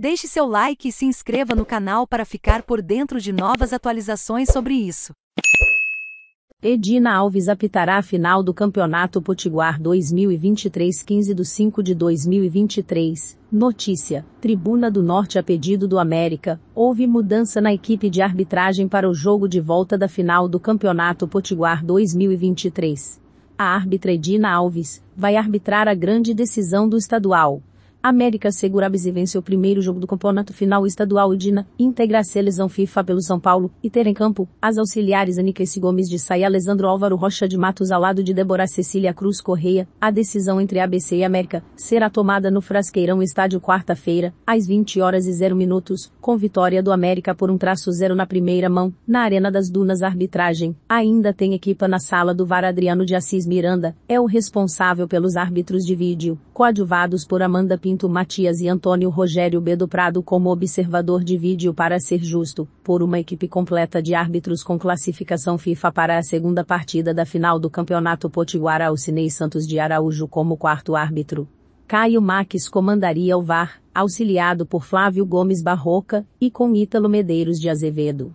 Deixe seu like e se inscreva no canal para ficar por dentro de novas atualizações sobre isso. Edina Alves apitará a final do Campeonato Potiguar 2023 15 de 5 de 2023. Notícia: Tribuna do Norte a pedido do América, houve mudança na equipe de arbitragem para o jogo de volta da final do Campeonato Potiguar 2023. A árbitra Edina Alves vai arbitrar a grande decisão do estadual. América segura Segurabizi venceu o primeiro jogo do campeonato final estadual Udina, integra a seleção FIFA pelo São Paulo, e ter em campo, as auxiliares Aniquice Gomes de Saia Alessandro Álvaro Rocha de Matos ao lado de Débora Cecília Cruz Correia, a decisão entre ABC e América, será tomada no Frasqueirão Estádio quarta-feira, às 20 horas e 0 minutos, com vitória do América por um traço zero na primeira mão, na Arena das Dunas Arbitragem, ainda tem equipa na sala do VAR Adriano de Assis Miranda, é o responsável pelos árbitros de vídeo, coadjuvados por Amanda P Pinto Matias e Antônio Rogério Bedo Prado como observador de vídeo para ser justo, por uma equipe completa de árbitros com classificação FIFA para a segunda partida da final do Campeonato Potiguar Alcinei Santos de Araújo como quarto árbitro. Caio Maques comandaria o VAR, auxiliado por Flávio Gomes Barroca, e com Ítalo Medeiros de Azevedo.